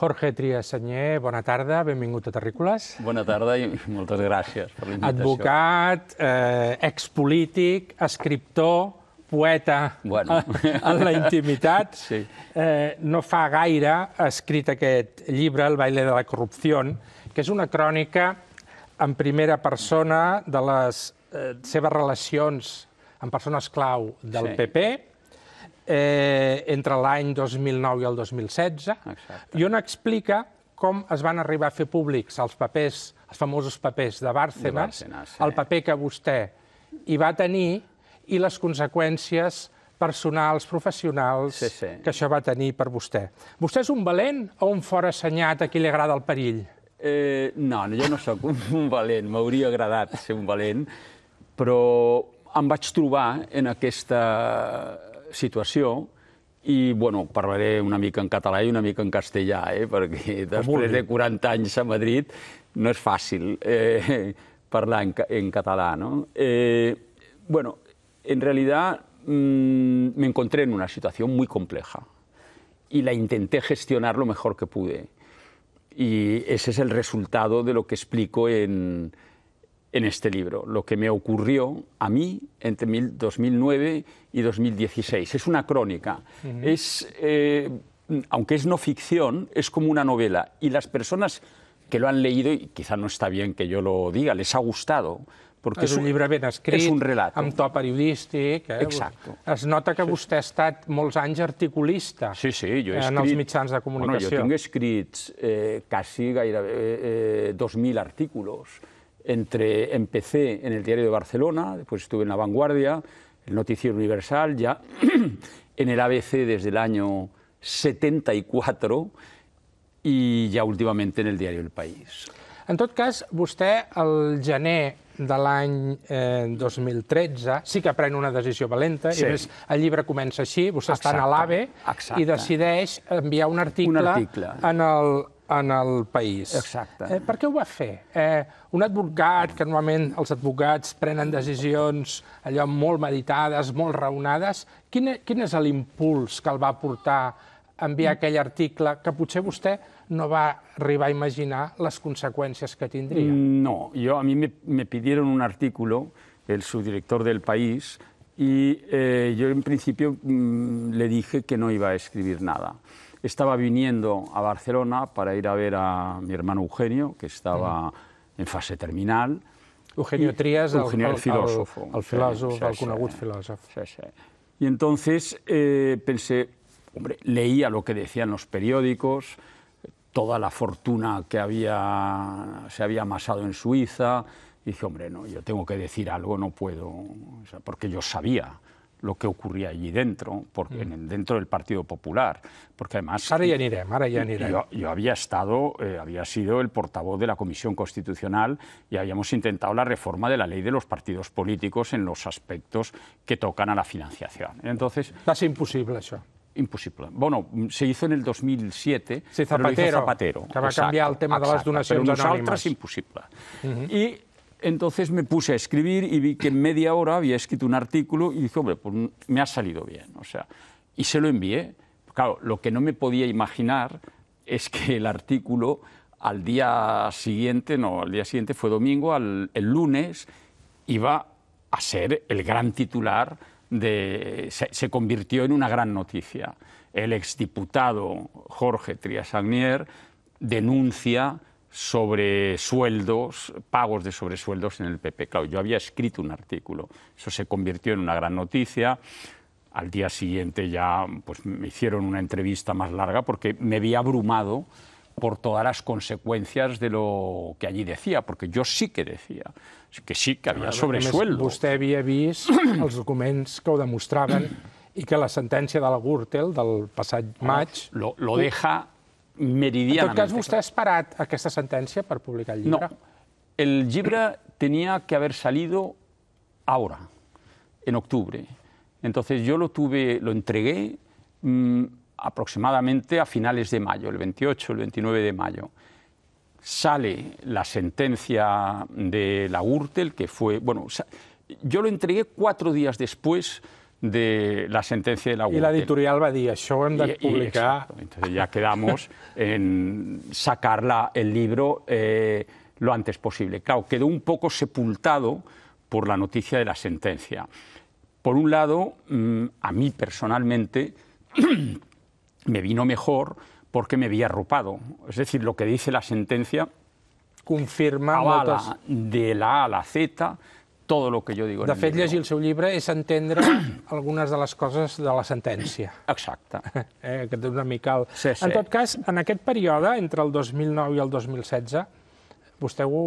Jorge Trias Senyer, bona tarda, benvingut a Terrícoles. Bona tarda i moltes gràcies per l'invitació. Advocat, eh, expolític, escriptor, poeta bueno. en la intimitat. sí. eh, no fa gaire ha escrit aquest llibre, El baile de la corrupció, que és una crònica en primera persona de les eh, seves relacions amb persones clau del sí. PP, eh, entre l'any 2009 i el 2016, Exacte. i on explica com es van arribar a fer públics els papers, els famosos papers de Bárcenas, de Bárcenas sí. el paper que vostè hi va tenir i les conseqüències personals, professionals, sí, sí. que això va tenir per vostè. Vostè és un valent o un fora assenyat a qui li agrada el perill? Eh, no, jo no sóc un, un valent, m'hauria agradat ser un valent, però em vaig trobar en aquesta situació i, bueno, parlaré una mica en català i una mica en castellà, eh? perquè després de 40 anys a Madrid no és fàcil eh, parlar en, en català, no? Eh, bueno, en realitat me mm, encontré en una situació muy compleja y la intenté gestionar lo mejor que pude. Y ese es el resultado de lo que explico en, en este libro, lo que me ocurrió a mí entre 2009 y 2016. Es una crónica, uh -huh. es, eh, aunque es no ficción, es como una novela y las personas que lo han leído, y quizá no está bien que yo lo diga, les ha gustado, perquè és, un llibre ben escrit, és un relat. amb to periodístic. Eh? Exacte. Es nota que sí. vostè ha estat molts anys articulista sí, sí, jo he escrit... els mitjans de comunicació. Bueno, jo tinc escrits eh, quasi gairebé eh, 2.000 eh, artículos entre empecé en el Diario de Barcelona, después estuve en La Vanguardia, el Noticiero Universal, ya en el ABC desde el año 74 i ja últimament en el diari El País. En tot cas, vostè el gener de l'any eh, 2013 sí que pren una decisió valenta, sí. i més el llibre comença així, vostè Exacte. està a l'AVE i decideix enviar un article, un article. en el en el país. Exacte. Eh, per què ho va fer? Eh, un advocat, que normalment els advocats prenen decisions allò molt meditades, molt raonades, quin, e, quin és l'impuls que el va portar a enviar aquell article que potser vostè no va arribar a imaginar les conseqüències que tindria? Mm, no, jo, a mi me, me pidieron un artículo, el subdirector del país, y eh, yo en principio mm, le dije que no iba a escribir nada. estaba viniendo a Barcelona para ir a ver a mi hermano Eugenio, que estaba en fase terminal. Eugenio Trias, el filósofo. Al, filósofo, Y entonces eh, pensé, hombre, leía lo que decían los periódicos, toda la fortuna que había, se había amasado en Suiza. Y dije, hombre, no, yo tengo que decir algo, no puedo, porque yo sabía lo que ocurría allí dentro, porque, mm. dentro del Partido Popular, porque además... Yo, había estado, eh, había sido el portavoz de la Comisión Constitucional y habíamos intentado la reforma de la ley de los partidos políticos en los aspectos que tocan a la financiación. Entonces... Es imposible eso. Imposible. Bueno, se hizo en el 2007, sí, Zapatero, Zapatero. Que va a cambiar el tema de las donaciones anònimes. Imposible. Entonces me puse a escribir y vi que en media hora había escrito un artículo y dije, hombre, pues me ha salido bien. O sea, y se lo envié. Claro, lo que no me podía imaginar es que el artículo al día siguiente, no, al día siguiente fue domingo, el lunes iba a ser el gran titular de, se, se, convirtió en una gran noticia. El exdiputado Jorge Trias Triasagnier denuncia sobre sueldos, pagos de sobresueldos en el PP. Claro, yo había escrito un artículo, eso se convirtió en una gran noticia. Al día siguiente ya pues, me hicieron una entrevista más larga porque me había abrumado por todas las consecuencias de lo que allí decía, porque jo sí que decía que sí que havia sobresueldo. Usted vostè havia vist els documents que ho demostraven i que la sentència de la Gürtel del passat ah, maig... Lo, lo deja meridianament. En tot cas, vostè para esta sentencia para publicar el llibre? No. El llibre tenía que haber salido ahora, en octubre. Entonces yo lo tuve, lo entregué mm, aproximadamente a finales de mayo, el 28, el 29 de mayo. Sale la sentencia de la URTEL, que fue, bueno, yo lo entregué cuatro días después de la sentencia de la Y la editorial va a día show de publicar... Entonces ya quedamos en sacar el libro eh, lo antes posible. Claro, quedó un poco sepultado por la noticia de la sentencia. Por un lado, mm, a mí personalmente me vino mejor porque me había arropado. Es decir, lo que dice la sentencia... Confirma... de la A a la Z tot el que jo digo. De fet, llegir el seu llibre és entendre algunes de les coses de la sentència. Exacte. Eh, que té una mica... El... Sí, sí. En tot cas, en aquest període, entre el 2009 i el 2016, vostè ho,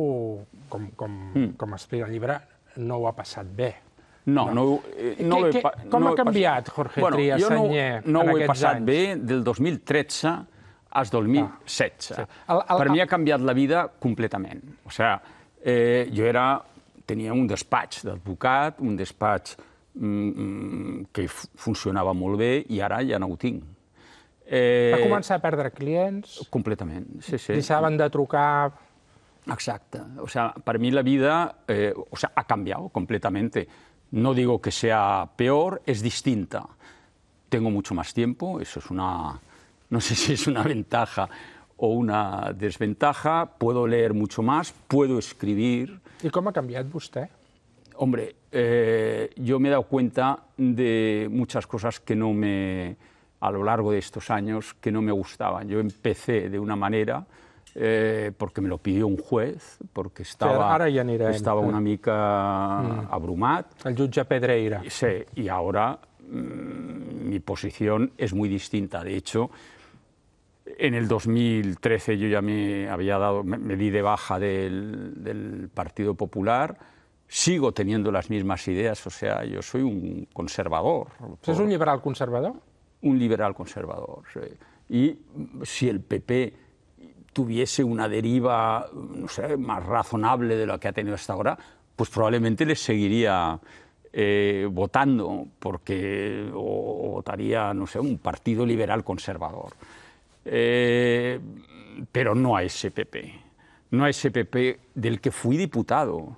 com, com, mm. com explica el llibre, no ho ha passat bé. No, no, eh, eh, no, no que, que, Com no ha canviat, Jorge bueno, Trias Sanyer, no, no en aquests anys? No ho he passat anys? bé del 2013 al 2016. Ah, sí. el, el, per mi ha canviat la vida completament. O sigui, sea, eh, jo era Tenía un de advocat un despacho mm, mm, que funcionaba muy bien, y ahora ya no ho tinc. Eh... a perder clientes? Completamente, sí, sí. de trucar... Exacto. O sea, para mí la vida eh, o sea, ha cambiado completamente. No digo que sea peor, es distinta. Tengo mucho más tiempo, eso es una... No sé si es una ventaja o una desventaja. Puedo leer mucho más, puedo escribir, ¿Y cómo ha cambiado usted? Hombre, eh, yo me he dado cuenta de muchas cosas que no me, a lo largo de estos años, que no me gustaban. Yo empecé de una manera, eh, porque me lo pidió un juez, porque estaba ara una mica mm. abrumat. El jutge Pedreira. Sí, y ahora mm, mi posición es muy distinta. De hecho, en el 2013 yo ya me había dado, me, di de baja del, Partido Popular. Sigo teniendo las mismas ideas, o sea, yo soy un conservador. ¿Es un liberal conservador? Un liberal conservador. Y si el PP tuviese una deriva más razonable de la que ha tenido hasta ahora, pues probablemente le seguiría eh, votando, porque o, votaría, no sé, un partido liberal conservador. eh, pero no a ese PP, no a ese PP del que fui diputado,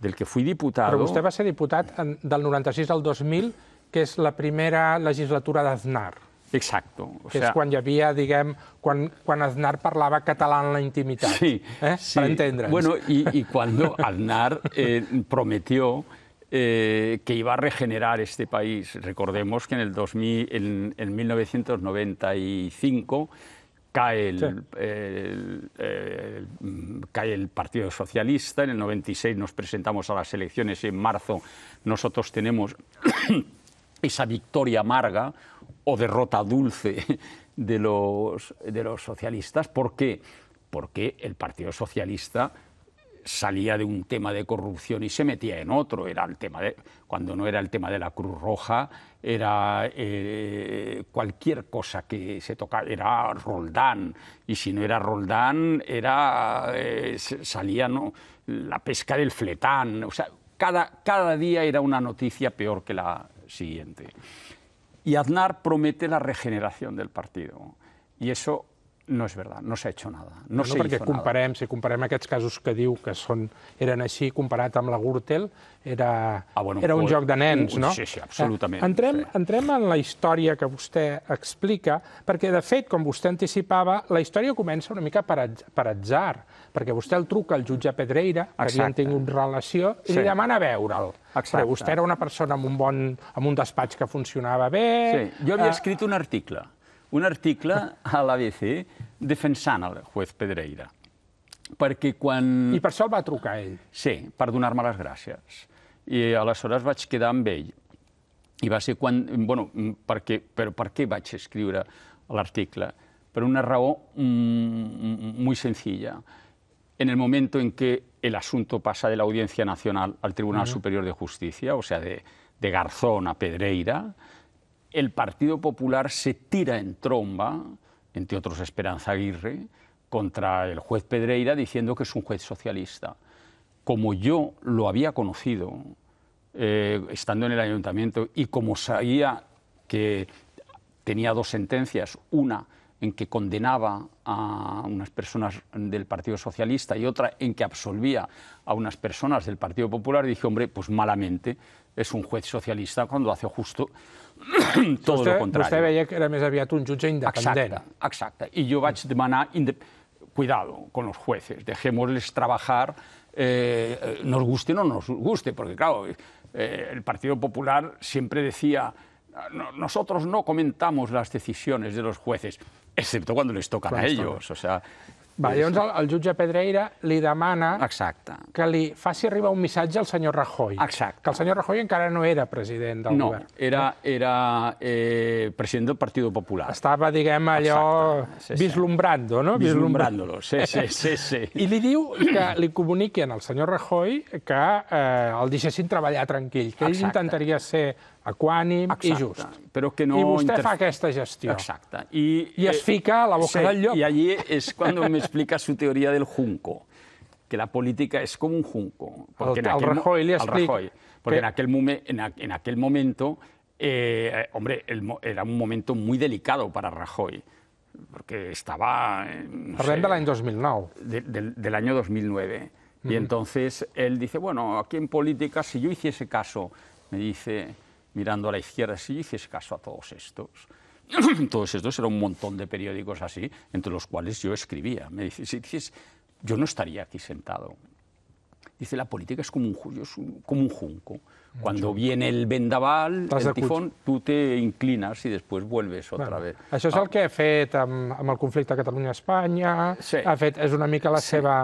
del que fui diputado... Però vostè va ser diputat en, del 96 al 2000, que és la primera legislatura d'Aznar. Exacto. O que sea, és quan hi havia, diguem, quan, quan Aznar parlava català en la intimitat, sí, eh? sí. per entendre'ns. Bueno, y, y cuando Aznar eh, prometió Eh, que iba a regenerar este país. Recordemos que en, el en, 1995 cae el, cae el Partido Socialista, en el 96 nos presentamos a las elecciones y en marzo nosotros tenemos esa victoria amarga o derrota dulce de los, de los socialistas. ¿Por qué? Porque el Partido Socialista salía de un tema de corrupción y se metía en otro. Era el tema de, cuando no era el tema de la Cruz Roja, era eh, cualquier cosa que se tocaba, era Roldán, y si no era Roldán, era, eh, salía ¿no? la pesca del fletán, o sea, cada, cada día era una noticia peor que la siguiente. Y Aznar promete la regeneración del partido, y eso No és veritat, no s'ha hecho nada. No, no perquè comparem, nada. si comparem aquests casos que diu que són, eren així, comparat amb la Gürtel, era, ah, bueno, era un joc de nens, un, uh, no? Sí, sí, absolutament. Eh, entrem, sí. entrem en la història que vostè explica, perquè, de fet, com vostè anticipava, la història comença una mica per, per atzar, perquè vostè el truca al jutge Pedreira, que havien tingut relació, i sí. li demana veure'l. Exacte. Però vostè era una persona amb un, bon, amb un despatx que funcionava bé... Sí. Jo havia eh... escrit un article un article a l'ABC defensant el juez Pedreira. Perquè quan... I per això el va trucar ell. Sí, per donar-me les gràcies. I aleshores vaig quedar amb ell. I va ser quan... Bueno, perquè, però per què vaig escriure l'article? Per una raó mm, mm, mm senzilla. sencilla. En el moment en què el asunto passa de l'Audiència Nacional al Tribunal uh -huh. Superior de Justícia, o sea, de, de Garzón a Pedreira, el Partido Popular se tira en tromba, entre otros Esperanza Aguirre, contra el juez Pedreira diciendo que es un juez socialista. Como yo lo había conocido eh, estando en el ayuntamiento y como sabía que tenía dos sentencias, una en que condenaba a unas personas del Partido Socialista y otra en que absolvía a unas personas del Partido Popular, dije, hombre, pues malamente es un juez socialista cuando hace justo todo lo contrario contrari. Vostè veia que era més aviat un jutge independent. vaig demanar... Cuidado con los jueces, dejémosles trabajar, eh, nos guste o no nos guste, porque claro, eh, el Partido Popular siempre decía, nosotros no comentamos las decisiones de los jueces, excepto cuando les tocan a ellos. O sea, Va, llavors el, el jutge Pedreira li demana Exacte. que li faci arribar un missatge al senyor Rajoy. Exacte. Que el senyor Rajoy encara no era president del no, govern. No, eh? era, era eh, president del Partit Popular. Estava, diguem, allò sí, sí, vislumbrando, no? Vislumbrando-lo, sí, sí, sí, sí. I li diu que li comuniquen al senyor Rajoy que eh, el deixessin treballar tranquil, que ell Exacte. intentaria ser equànim y i just. que no I vostè inter... fa aquesta gestió. es eh, fica a la boca del llop. allí es cuando me explica su teoría del junco, que la política es como un junco. Porque en aquel, Rajoy porque en, aquel en, aquel momento, eh, hombre, era un momento muy delicado para Rajoy porque estaba... Eh, no en 2009. del año 2009. Y entonces él dice, bueno, aquí en política, si yo hiciese caso, me dice, mirando a la izquierda si dices caso a todos estos. todos estos eran un montón de periódicos así, entre los cuales yo escribía. Me dice, si dices, yo no estaría aquí sentado. Dice, la política es como un, es un como un junco. Cuando viene el vendaval, el tifón, tu te inclines i després vuelves otra bueno, vez. Això és el ah. que ha fet amb, amb el conflicte Catalunya-Espanya, sí. ha fet, és una mica la sí. seva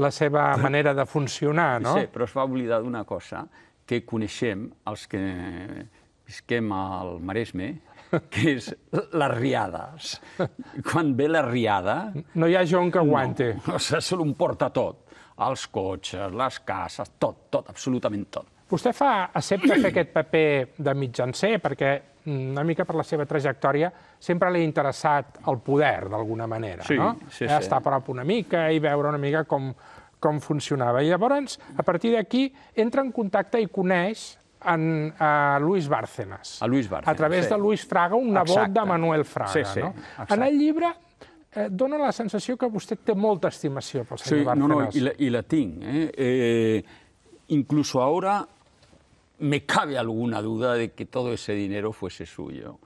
la seva manera de funcionar, no? Sí, però es va oblidar d'una cosa, que coneixem els que visquem al Maresme, que és les riades. Quan ve la riada... No hi ha on que aguante. No, o sigui, se l'emporta tot. Els cotxes, les cases, tot, tot, absolutament tot. Vostè fa, accepta fer aquest paper de mitjancer, perquè mm, una mica per la seva trajectòria sempre li ha interessat el poder, d'alguna manera, sí, no? Sí, eh, sí. Estar a prop una mica i veure una mica com, com funcionava. I llavors, a partir d'aquí, entra en contacte i coneix en, a Luis Bárcenas. A Luis Bárcenas, A través sí. de Luis Fraga, un nebot de Manuel Fraga. Sí, sí. No? En el llibre eh, dona la sensació que vostè té molta estimació pel senyor sí, Bárcenas. No, no, i la, la tinc. Eh? Eh, incluso ahora me cabe alguna duda de que todo ese dinero fuese suyo.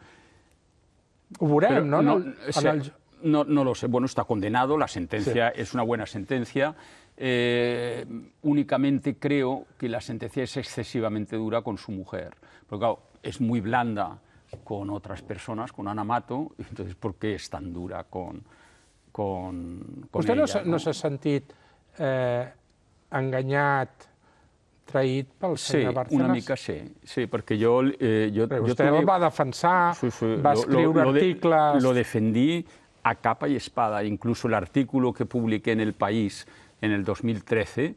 Ho veurem, Pero no? No, no, el... no, no lo sé. Bueno, está condenado, la sentencia sí. es una buena sentencia. Eh, únicamente creo que la sentencia es excesivamente dura con su mujer, porque claro, es muy blanda con otras personas, con Ana Mato, entonces ¿por què és tan dura con, con, con ella? ¿Usted no, no? ha sentit eh, enganyat, traït pel sí, senyor Bárcenas? Sí, una mica sí, sí, perquè jo... Eh, jo Però vostè jo el va defensar, sí, sí, va escriure lo, lo, articles... Lo, de, lo defendí a capa y espada, incluso el artículo que publiqué en El País en el 2013,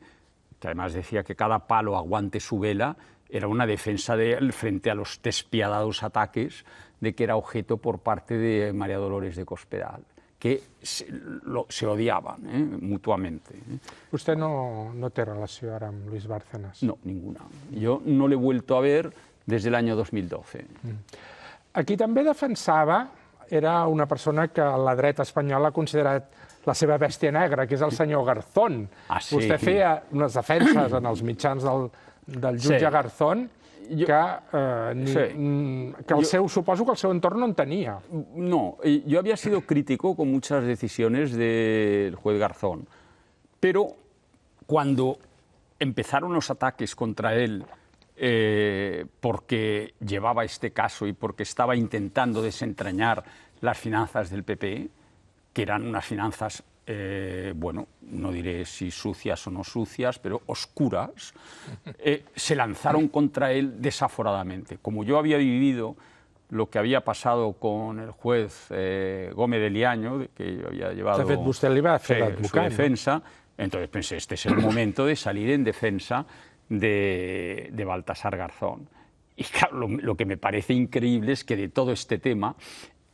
que además decía que cada palo aguante su vela, era una defensa de, frente a los despiadados ataques de que era objeto por parte de María Dolores de Cospedal, que se, odiaban ¿eh? mutuamente. ¿eh? ¿Usted no, no te relaciona con Luis Bárcenas? No, ninguna. Yo no le he vuelto a ver desde el año 2012. Mm. Aquí también defensaba era una persona que la derecha española ha considerado la seva bèstia negra, que és el senyor Garzón. Ah, sí. Vostè feia unes defenses en els mitjans del, del jutge sí. Garzón jo... que, eh, ni, sí. que el jo... seu, suposo que el seu entorn no en tenia. No, jo havia sido crítico con muchas decisiones del juez Garzón, pero cuando empezaron los ataques contra él eh, porque llevaba este caso y porque estaba intentando desentrañar las finanzas del PP, que eran unas finanzas, eh, bueno, no diré si sucias o no sucias, pero oscuras, eh, se lanzaron contra él desaforadamente. Como yo había vivido lo que había pasado con el juez eh, Gómez de Liaño, que había llevado su defensa, entonces pensé, este es el momento de salir en defensa de, Baltasar Garzón. Y claro, lo, que me parece increíble es que de todo este tema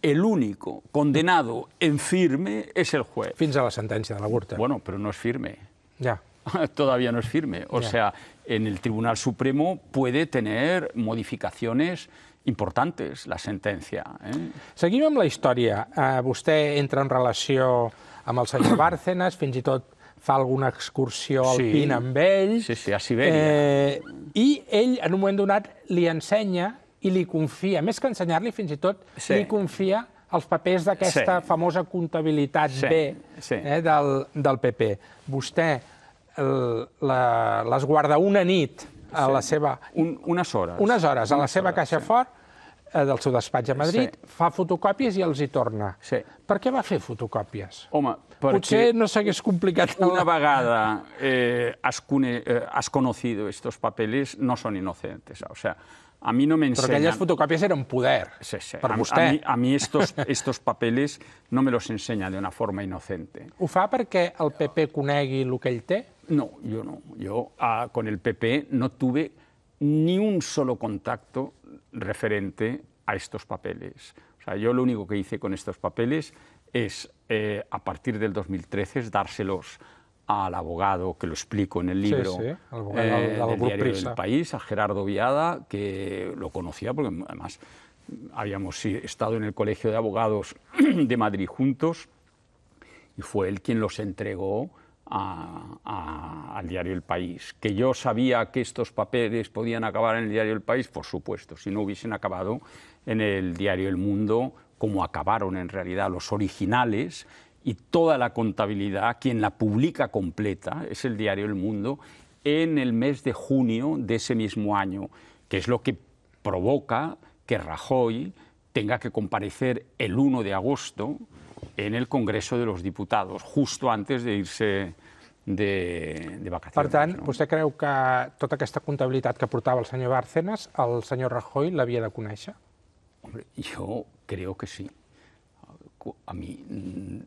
el único condenado en firme es el juez. Fins a la sentencia de la burta. Bueno, pero no es firme. Ya. Todavía no es firme. O ya. sea, en el Tribunal Supremo puede tener modificaciones importantes la sentencia. Eh? Seguim amb la història. Uh, vostè entra en relació amb el senyor Bárcenas, fins i tot fa alguna excursió alpina sí, amb ell. Sí, sí, a Sibèria. Eh, I ell, en un moment donat, li ensenya i li confia, més que ensenyar-li, fins i tot sí. li confia els papers d'aquesta sí. famosa comptabilitat sí. B sí. Eh, del, del PP. Vostè el, la, les guarda una nit a sí. la seva... Un, unes hores. Unes hores, a la seva hores, caixa sí. fort, eh, del seu despatx a Madrid, sí. fa fotocòpies i els hi torna. Sí. Per què va fer fotocòpies? Home, perquè... Potser no s'hagués complicat... Una vegada eh, has, cone, has eh, conocido estos papeles, no son inocentes. O sea, a mí no me enseñan. Pero aquellas fotocopias eran poder. Sí, sí. Para a, A, mí, a mí estos, estos papeles no me los enseña de una forma inocente. ¿Ufa fa perquè el PP conegui lo que él té? No, yo no. Yo ah, con el PP no tuve ni un solo contacto referente a estos papeles. O sea, yo lo único que hice con estos papeles es, eh, a partir del 2013, es dárselos al abogado que lo explico en el libro eh, del País, a Gerardo Viada, que lo conocía porque además habíamos estado en el Colegio de Abogados de Madrid juntos y fue él quien los entregó al diario El País. Que yo sabía que estos papeles podían acabar en el diario El País, por supuesto, si no hubiesen acabado en el diario El Mundo, como acabaron en realidad los originales, y toda la contabilidad, quien la publica completa, es el diario El Mundo, en el mes de junio de ese mismo año, que es lo que provoca que Rajoy tenga que comparecer el 1 de agosto en el Congreso de los Diputados, justo antes de irse de, vacaciones. Per tant, cree que toda esta contabilidad que aportaba el señor Bárcenas, al señor Rajoy la había de conèixer? Hombre, yo creo que sí a mí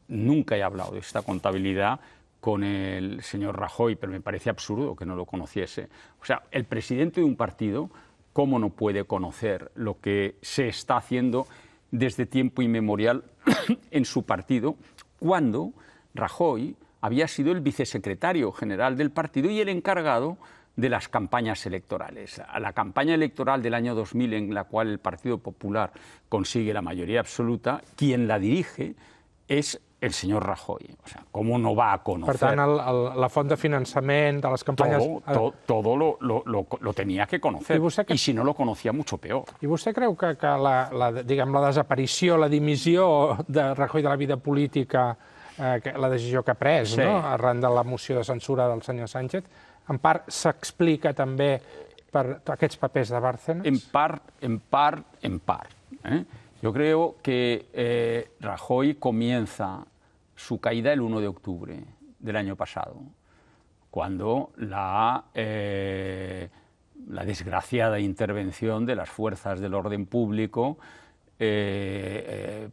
nunca he hablado de esta contabilidad con el señor Rajoy, pero me parece absurdo que no lo conociese. O sea, el presidente de un partido, ¿cómo no puede conocer lo que se está haciendo desde tiempo inmemorial en su partido cuando Rajoy había sido el vicesecretario general del partido y el encargado de las campañas electorales. A la campaña electoral del año 2000, en la cual el Partido Popular consigue la mayoría absoluta, quien la dirige és el señor Rajoy. O sea, com no va a conocer... Per tant, el, el, la font de finançament de les campanyes... Todo, to, todo lo, lo, lo, lo tenía que conocer. I, que... I si no lo conocía, mucho peor. I vostè creu que, que la, la, diguem, la desaparició, la dimissió de Rajoy de la vida política, eh, que, la decisió que ha pres sí. no? arran de la moció de censura del senyor Sánchez, en part s'explica també per aquests papers de Bárcenas? En part, en part, en part. Eh? Yo creo que eh, Rajoy comienza su caída el 1 de octubre del año pasado, cuando la, eh, la desgraciada intervención de las fuerzas del orden público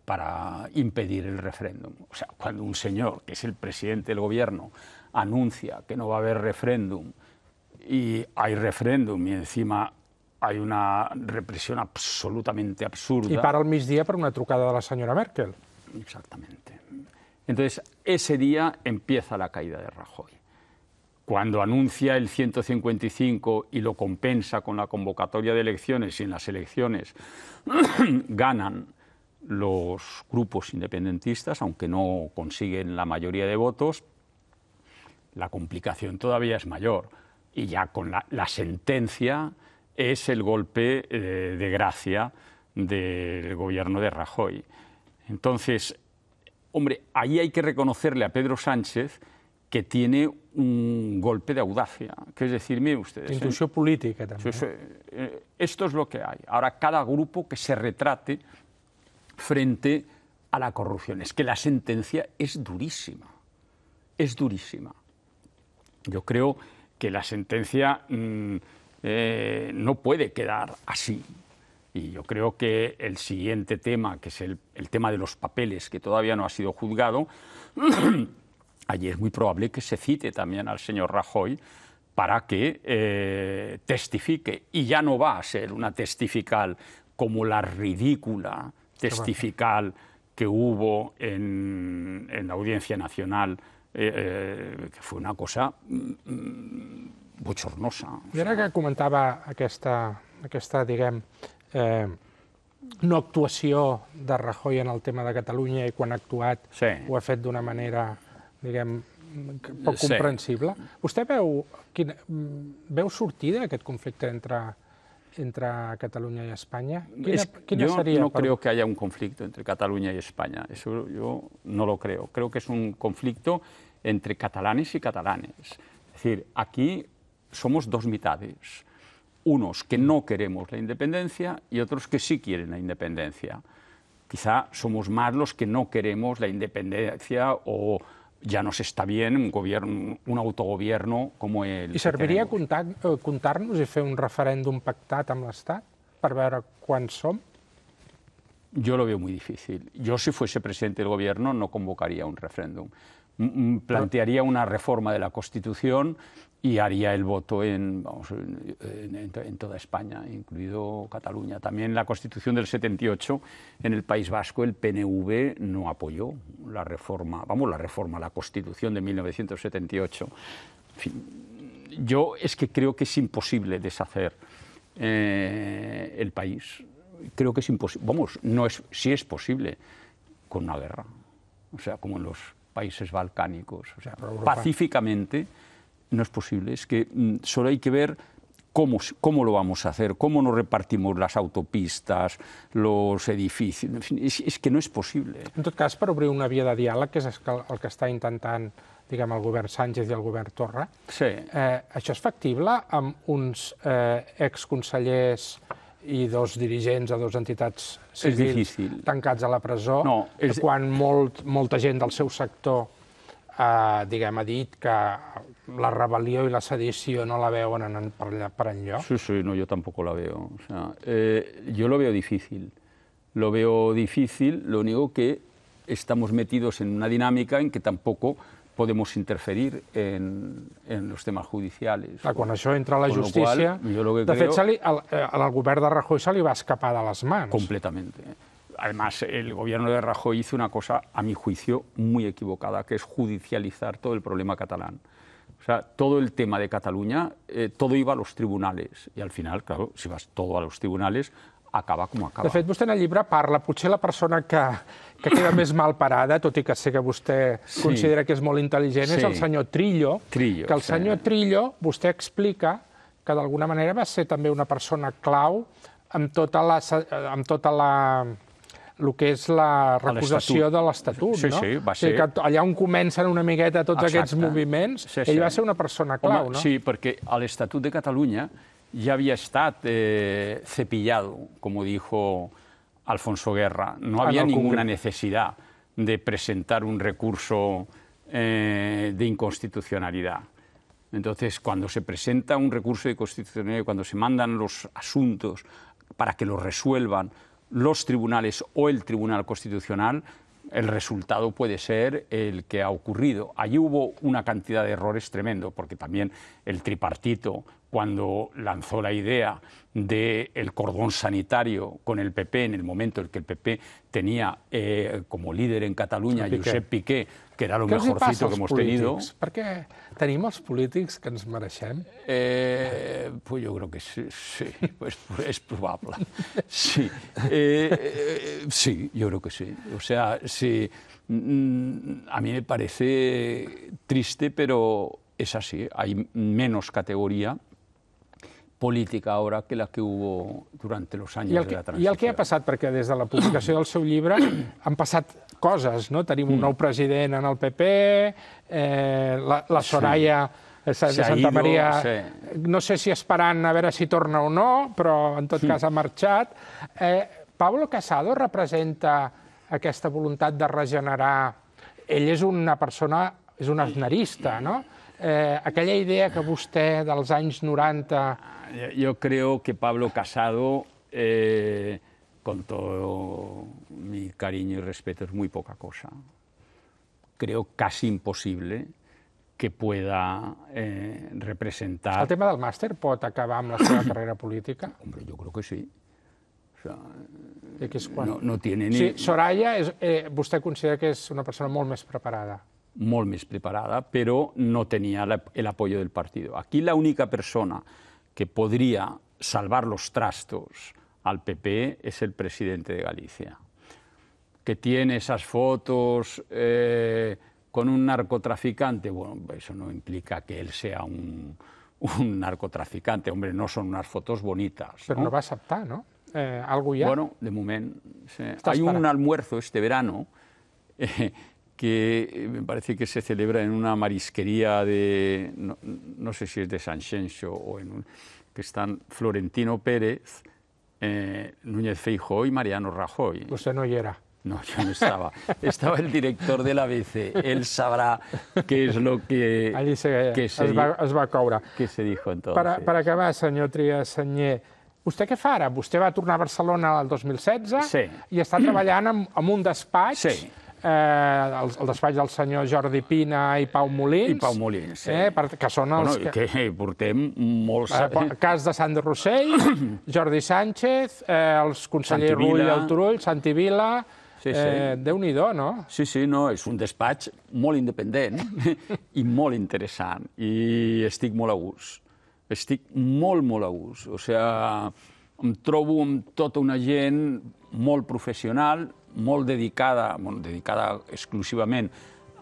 para impedir el referéndum. O sea, cuando un señor, que es el presidente del gobierno, anuncia que no va a haber referéndum y hay referéndum y encima hay una represión absolutamente absurda. Y para el día por una trucada de la señora Merkel. Exactamente. Entonces, ese día empieza la caída de Rajoy. Cuando anuncia el 155 y lo compensa con la convocatoria de elecciones y en las elecciones ganan los grupos independentistas, aunque no consiguen la mayoría de votos, la complicación todavía es mayor. Y ya con la, sentencia es el golpe eh, de gracia del gobierno de Rajoy. Entonces, hombre, ahí hay que reconocerle a Pedro Sánchez que tiene un golpe de audacia, que es decirme ustedes... ¿eh? Intuición política también. ¿eh? esto es lo que hay. Ahora, cada grupo que se retrate frente a la corrupción. Es que la sentencia es durísima, es durísima. Yo creo que la sentencia mm, eh, no puede quedar así. Y yo creo que el siguiente tema, que es el, tema de los papeles, que todavía no ha sido juzgado, allí es muy probable que se cite también al señor Rajoy para que eh, testifique. Y ya no va a ser una testifical como la ridícula testifical que hubo en, en la Audiencia Nacional Eh, eh, que fue una cosa mm, bochornosa. I ara que comentava aquesta, aquesta diguem, eh, no actuació de Rajoy en el tema de Catalunya i quan ha actuat sí. ho ha fet d'una manera, diguem, poc comprensible. Sí. Vostè veu, quina, mm, veu sortida aquest conflicte entre entre Cataluña y España? yo no creo que haya un conflicto entre Cataluña y España, eso yo no lo creo. Creo que es un conflicto entre catalanes y catalanes. Es decir, aquí somos dos mitades, unos que no queremos la independencia y otros que sí quieren la independencia. Quizá somos más los que no queremos la independencia o ya no está bien un, gobierno, un autogobierno como el... I serviria comptar-nos eh, i fer un referèndum pactat amb l'Estat per veure quan som? Yo lo veo muy difícil. Yo, si fuese presidente del gobierno, no convocaría un referéndum. plantearía una reforma de la Constitución y haría el voto en, vamos, en, toda España, incluido Cataluña. También la Constitución del 78 en el País Vasco, el PNV no apoyó la reforma, vamos, la reforma, la Constitución de 1978. yo es que creo que es imposible deshacer eh, el país. Creo que es imposible, vamos, no es, si es posible con una guerra, o sea, como en los países balcánicos, o sea, pacíficamente no es posible. Es que mm, solo hay que ver cómo, cómo lo vamos a hacer, cómo nos repartimos las autopistes, los edificis... En fin, és, es que no és possible. En tot cas, per obrir una via de diàleg, que és el que està intentant diguem, el govern Sánchez i el govern Torra, sí. eh, això és factible amb uns eh, exconsellers i dos dirigents de dues entitats civils tancats a la presó, no, és... quan molt, molta gent del seu sector eh, diguem, ha dit que la rebel·lió i la sedició no la veuen en, per, per enlloc? Sí, sí, no, yo tampoco la veo. O sea, eh, yo lo veo difícil. Lo veo difícil, lo único que estamos metidos en una dinámica en que tampoco podemos interferir en, en los temas judiciales. Clar, quan això entra a la justícia... Qual, jo lo que de creo... fet, al eh, govern de Rajoy se li va escapar de les mans. Completamente. Además, el gobierno de Rajoy hizo una cosa, a mi juicio, muy equivocada, que es judicializar todo el problema catalán. O sea, todo el tema de Cataluña, eh, todo iba a los tribunales. Y al final, claro, si vas todo a los tribunales, acaba com acaba. De fet, vostè en el llibre parla, potser la persona que, que queda més mal parada, tot i que sé que vostè sí. considera que és molt intel·ligent, sí. és el senyor Trillo, Trillo que el sí. senyor Trillo, vostè explica que d'alguna manera va ser també una persona clau amb tota la, amb tota la el que és la recusació de l'Estatut, sí, no? Sí, va ser... O sigui que allà on comencen una miqueta tots Exacte. aquests moviments, sí, sí. ell va ser una persona clau, Home, no? Sí, perquè a l'Estatut de Catalunya ja havia estat eh, cepillat, com ho dijo Alfonso Guerra. No ah, havia ninguna necessitat de presentar un recurso eh, de inconstitucionalitat. Entonces, cuando se presenta un recurso de constitucionalidad, cuando se mandan los asuntos para que los resuelvan los tribunales o el Tribunal Constitucional, el resultado puede ser el que ha ocurrido. Allí hubo una cantidad de errores tremendo, porque también el tripartito, cuando lanzó la idea del el cordón sanitario con el PP, en el momento en que el PP tenía eh, como líder en Cataluña Josep Piqué, que era lo mejorcito que hemos tenido. Tenim els polítics que ens mereixem? Eh, pues jo crec que sí, sí pues, és probable. Sí, eh, eh, sí, yo creo que sí. O sea, sí, mm, a mí me parece triste, pero és así. Hay menos categoría política ahora que la que hubo durante los años que, de la transició. I el que ha passat, perquè des de la publicació del seu llibre han passat coses, no? Tenim un mm. nou president en el PP, eh, la, la Soraya sí. de Santa Maria, sí. no sé si esperant a veure si torna o no, però en tot sí. Mm. cas ha marxat. Eh, Pablo Casado representa aquesta voluntat de regenerar... Ell és una persona, és un esnarista, no? Eh, aquella idea que vostè dels anys 90 Eh, yo creo que Pablo Casado, eh, con todo mi cariño y respeto, es muy poca cosa. Creo casi imposible que pueda eh, representar... El tema del màster pot acabar amb la seva carrera política? Hombre, yo creo que sí. O sea, eh, que és quan... no, no tiene ni... Sí, Soraya, és, eh, vostè considera que és una persona molt més preparada. Molt més preparada, però no tenia el apoyo del partido. Aquí la única persona que podría salvar los trastos al PP es el presidente de Galicia, que tiene esas fotos eh, con un narcotraficante. Bueno, eso no implica que él sea un, narcotraficante. Hombre, no son unas fotos bonitas. Pero ¿no? va a aceptar, ¿no? Eh, algo ya. Bueno, de momento. Hay un almuerzo este verano eh, que eh, me parece que se celebra en una marisquería de, no, no sé si es de San Xenxo o en un, que están Florentino Pérez, eh, Núñez Feijó y Mariano Rajoy. Usted no era. No, yo no estaba. estaba el director de la BC. Ell sabrà què és lo que, Allí se, que eh, se, es, va, es va coure. Què se dijo entonces. Para, para acabar, senyor Trias Senyer, Vostè què fa ara? Vostè va tornar a Barcelona el 2016 sí. i està treballant en, en un despatx sí eh, el, el despatx del senyor Jordi Pina i Pau Molins. I Pau Molins, sí. Eh, per, que són els... Bueno, que... que eh, portem molts... Eh, cas de Sandro Rossell, Jordi Sánchez, eh, els consellers Santi Rull i el Turull, Santi Vila... Sí, eh, sí. Eh, Déu-n'hi-do, no? Sí, sí, no, és un despatx molt independent i molt interessant, i estic molt a gust. Estic molt, molt a gust. O sigui, em trobo amb tota una gent molt professional, molt dedicada, bueno, dedicada exclusivament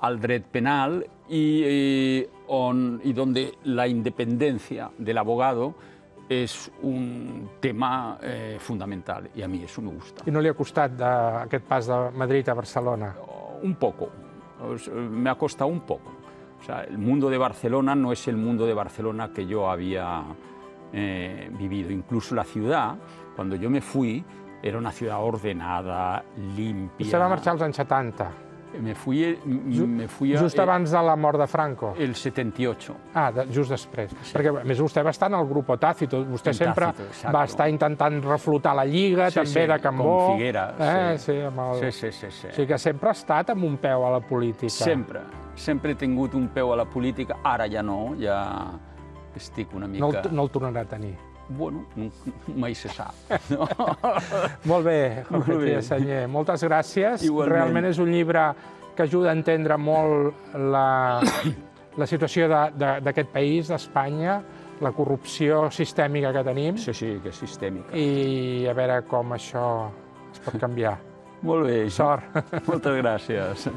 al dret penal i, i on, i donde la independència de l'abogado és un tema eh, fundamental i a mi això me gusta. I no li ha costat de, aquest pas de Madrid a Barcelona? Oh, un poco, me ha costat un poc. O sea, el mundo de Barcelona no és el mundo de Barcelona que jo havia eh, vivido. Incluso la ciudad, cuando yo me fui, era una ciudad ordenada, limpia... Vostè va marxar als anys 70. Me fui, eh, me fui a, just abans de la mort de Franco. El 78. Ah, de, just després. Sí. Perquè, a més, vostè va estar en el grup Tácito. Vostè en sempre exacto. va estar intentant reflotar la Lliga, sí, també sí, de Cambó. Com Figuera. Eh, sí. Sí, amb el... sí, sí, sí, sí. O sigui que sempre ha estat amb un peu a la política. Sempre. Sempre he tingut un peu a la política. Ara ja no, ja estic una mica... No el, no el tornarà a tenir bueno, mai se sap. No? Molt bé, Jorge Molt Senyer. Moltes gràcies. Igualment. Realment és un llibre que ajuda a entendre molt la, la situació d'aquest país, d'Espanya, la corrupció sistèmica que tenim. Sí, sí, que és sistèmica. I a veure com això es pot canviar. Molt bé. Sort. Moltes gràcies.